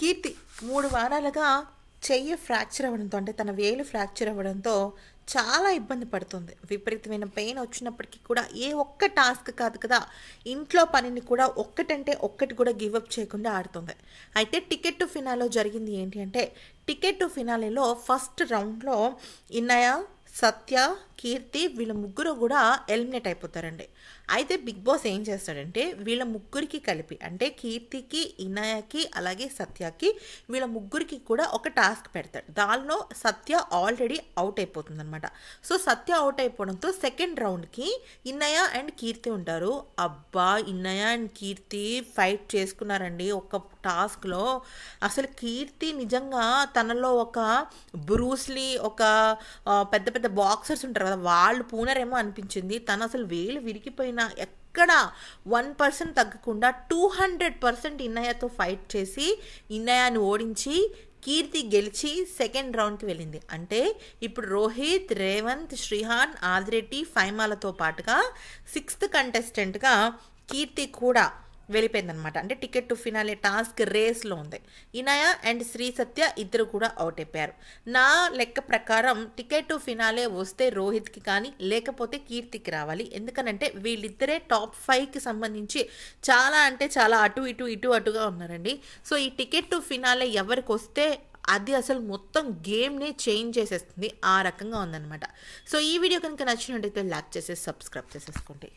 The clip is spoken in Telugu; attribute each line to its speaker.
Speaker 1: కీర్తి మూడు వారాలుగా చెయ్యి ఫ్రాక్చర్ అవ్వడంతో అంటే తన వేలు ఫ్రాక్చర్ అవ్వడంతో చాలా ఇబ్బంది పడుతుంది విపరీతమైన పెయిన్ వచ్చినప్పటికీ కూడా ఏ ఒక్క టాస్క్ కాదు కదా ఇంట్లో పనిని కూడా ఒక్కటంటే ఒక్కటి కూడా గివప్ చేయకుండా ఆడుతుంది అయితే టికెట్ టు ఫినాలో జరిగింది ఏంటి అంటే టికెట్ టు ఫినాలేలో ఫస్ట్ రౌండ్లో ఇన్నయ సత్య కీర్తి వీళ్ళ ముగ్గురు కూడా ఎలిమినేట్ అయిపోతారండి అయితే బిగ్ బాస్ ఏం చేస్తాడంటే వీళ్ళ ముగ్గురికి కలిపి అంటే కీర్తికి ఇనయకి అలాగే సత్యకి వీళ్ళ ముగ్గురికి కూడా ఒక టాస్క్ పెడతాడు దానిలో సత్య ఆల్రెడీ అవుట్ అయిపోతుందనమాట సో సత్య అవుట్ అయిపోవడంతో సెకండ్ రౌండ్కి ఇన్నయ్య అండ్ కీర్తి ఉంటారు అబ్బా ఇన్నయ్య అండ్ కీర్తి ఫైట్ చేసుకున్నారండి ఒక టాస్క్లో అసలు కీర్తి నిజంగా తనలో ఒక బ్రూస్లీ ఒక పెద్ద పెద్ద బాక్సర్స్ ఉంటారు వాళ్ళు పూనరేమో అనిపించింది తను అసలు వేలు విరిగిపోయినా ఎక్కడ వన్ పర్సెంట్ తగ్గకుండా టూ హండ్రెడ్ పర్సెంట్ ఇన్నయ్యతో ఫైట్ చేసి ఇన్నయ్యను ఓడించి కీర్తి గెలిచి సెకండ్ రౌండ్కి వెళ్ళింది అంటే ఇప్పుడు రోహిత్ రేవంత్ శ్రీహాన్ ఆదిరెడ్డి ఫైమాలతో పాటుగా సిక్స్త్ కంటెస్టెంట్గా కీర్తి కూడా అనమాట అంటే టికెట్ టు ఫినాలే టాస్క్ రేస్లో ఉంది ఇనాయ అండ్ శ్రీ సత్య ఇద్దరు కూడా అవుట్ అయిపోయారు నా లెక్క ప్రకారం టికెట్ టు ఫినాలే వస్తే రోహిత్కి కానీ లేకపోతే కీర్తికి రావాలి ఎందుకనంటే వీళ్ళిద్దరే టాప్ ఫైవ్కి సంబంధించి చాలా అంటే చాలా అటు ఇటు ఇటు అటుగా ఉన్నారండి సో ఈ టికెట్ టు ఫినాలే ఎవరికి వస్తే అది అసలు మొత్తం గేమ్నే చేంజ్ చేసేస్తుంది ఆ రకంగా ఉందన్నమాట సో ఈ వీడియో కనుక నచ్చినట్టయితే లైక్ చేసేసి సబ్స్క్రైబ్ చేసేసుకోండి